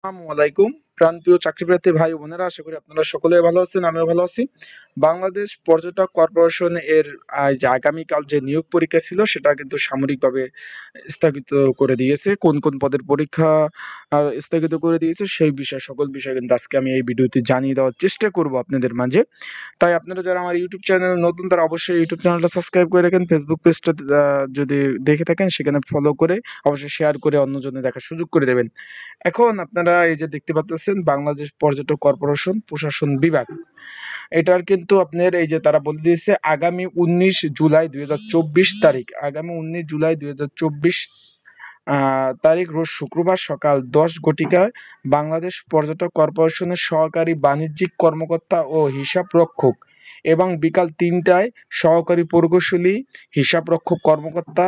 আসসালামু আলাইকুম প্রান্তীয় চাকরিপ্রার্থী ভাই বোনেরা আশা করি আপনারা সকলে ভালো আছেন আমিও ভালো আছি বাংলাদেশ পর্যটক কর্পোরেশন এর যে আগামীকাল যে নিয়োগ পরীক্ষা ছিল সেটা কিন্তু সামরিকভাবে স্থগিত করে দিয়েছে কোন কোন পদের পরীক্ষা স্থগিত করে দিয়েছে সেই বিষয়ে সকল বিষয় কিন্তু আজকে আমি এই ভিডিওতে জানিয়ে দেওয়ার চেষ্টা করব আপনাদের মাঝে তাই আপনারা যারা আমার ইউটিউব চ্যানেল নতুন তারা অবশ্যই ইউটিউব চ্যানেলটা সাবস্ক্রাইব করে রাখেন ফেসবুক পেজটা যদি দেখে থাকেন সেখানে ফলো করে অবশ্যই শেয়ার করে অন্যজনে দেখার সুযোগ করে দেবেন এখন আপনারা এই যে দেখতে পাচ্ছেন রাখছেন বাংলাদেশ পর্যটক কর্পোরেশন প্রশাসন বিভাগ এটার কিন্তু আপনার এই যে তারা বলে দিয়েছে আগামী উনিশ জুলাই দুই তারিখ আগামী উনিশ জুলাই দুই তারিখ রোজ শুক্রবার সকাল দশ ঘটিকায় বাংলাদেশ পর্যটক কর্পোরেশনের সহকারী বাণিজ্যিক কর্মকর্তা ও হিসাব রক্ষক এবং বিকাল তিনটায় সহকারী প্রকৌশলী হিসাব রক্ষক কর্মকর্তা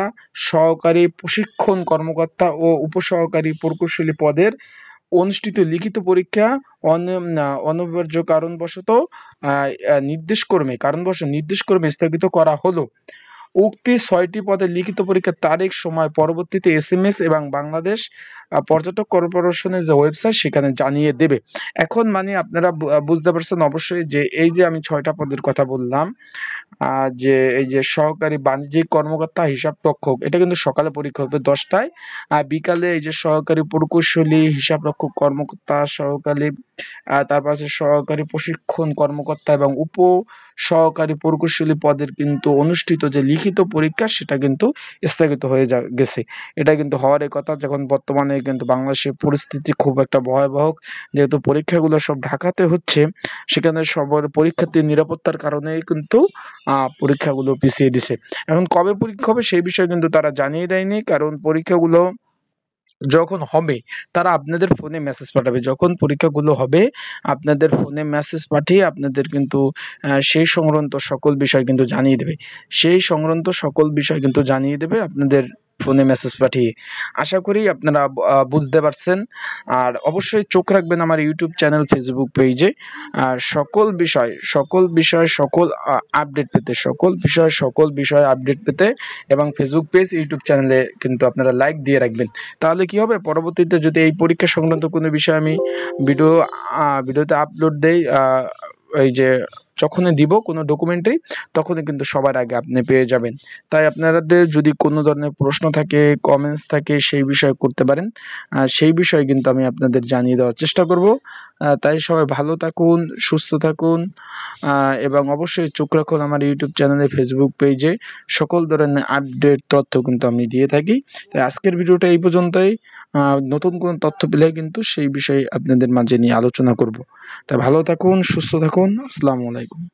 সহকারী প্রশিক্ষণ কর্মকর্তা ও উপসহকারী প্রকৌশলী পদের অনুষ্ঠিত লিখিত পরীক্ষা অনিবার্য কারণবশত নির্দেশ কর্মে কারণবশত কর্মে স্থগিত করা হলো উক্তি ছয়টি পদে লিখিত পরীক্ষার তারিখ সময় পরবর্তীতে এস এম এস এবং বাংলাদেশ পর্যটক কর্পোরেশনের যে ওয়েবসাইট সেখানে জানিয়ে দেবে এখন মানে আপনারা বুঝতে পারছেন অবশ্যই যে এই যে আমি ছয়টা পদের কথা বললাম যে এই যে সহকারী বাণিজ্যিক কর্মকর্তা হিসাব রক্ষক এটা কিন্তু সকালে পরীক্ষা হবে দশটায় আর বিকালে এই যে সহকারী প্রকৌশলী হিসাব রক্ষক কর্মকর্তা সহকারী তারপর আছে সহকারী প্রশিক্ষণ কর্মকর্তা এবং উপ সহকারী প্রকৌশলী পদের কিন্তু অনুষ্ঠিত যে লিখিত পরীক্ষা সেটা কিন্তু স্থগিত হয়ে যা গেছে এটা কিন্তু হওয়ার কথা যখন বর্তমানে কিন্তু বাংলাদেশের পরিস্থিতি খুব একটা ভয়াবহ যেহেতু পরীক্ষাগুলো সব ঢাকাতে হচ্ছে সেখানে সবার পরীক্ষার্থীর নিরাপত্তার কারণে কিন্তু পরীক্ষাগুলো পিছিয়ে দিছে এখন কবে পরীক্ষা হবে সেই বিষয়ে কিন্তু তারা জানিয়ে দেয়নি কারণ পরীক্ষাগুলো যখন হবে তারা আপনাদের ফোনে মেসেজ পাঠাবে যখন পরীক্ষাগুলো হবে আপনাদের ফোনে মেসেজ পাঠিয়ে আপনাদের কিন্তু সেই সংক্রান্ত সকল বিষয় কিন্তু জানিয়ে দেবে সেই সংক্রান্ত সকল বিষয় কিন্তু জানিয়ে দেবে আপনাদের ফোনে মেসেজ পাঠিয়ে আশা করি আপনারা বুঝতে পারছেন আর অবশ্যই চোখ রাখবেন আমার ইউটিউব চ্যানেল ফেসবুক পেজে সকল বিষয় সকল বিষয় সকল আপডেট পেতে সকল বিষয় সকল বিষয় আপডেট পেতে এবং ফেসবুক পেজ ইউটিউব চ্যানেলে কিন্তু আপনারা লাইক দিয়ে রাখবেন তাহলে কি হবে পরবর্তীতে যদি এই পরীক্ষা সংক্রান্ত কোনো বিষয়ে আমি ভিডিও ভিডিওতে আপলোড দেই এই যে যখন দিব কোনো ডকুমেন্টারি তখনই কিন্তু সবার আগে আপনি পেয়ে যাবেন তাই আপনাদের যদি কোনো ধরনের প্রশ্ন থাকে কমেন্টস থাকে সেই বিষয়ে করতে পারেন সেই বিষয়ে কিন্তু আমি আপনাদের জানিয়ে দেওয়ার চেষ্টা করব তাই সবাই ভালো থাকুন সুস্থ থাকুন এবং অবশ্যই চোখ রাখুন আমার ইউটিউব চ্যানেলে ফেসবুক পেজে সকল ধরনের আপডেট তথ্য কিন্তু আমি দিয়ে থাকি তাই আজকের ভিডিওটা এই পর্যন্তই নতুন কোনো তথ্য পেলে কিন্তু সেই বিষয়ে আপনাদের মাঝে নিয়ে আলোচনা করব তাই ভালো থাকুন সুস্থ থাকুন আসসালামু আলাইকুম people.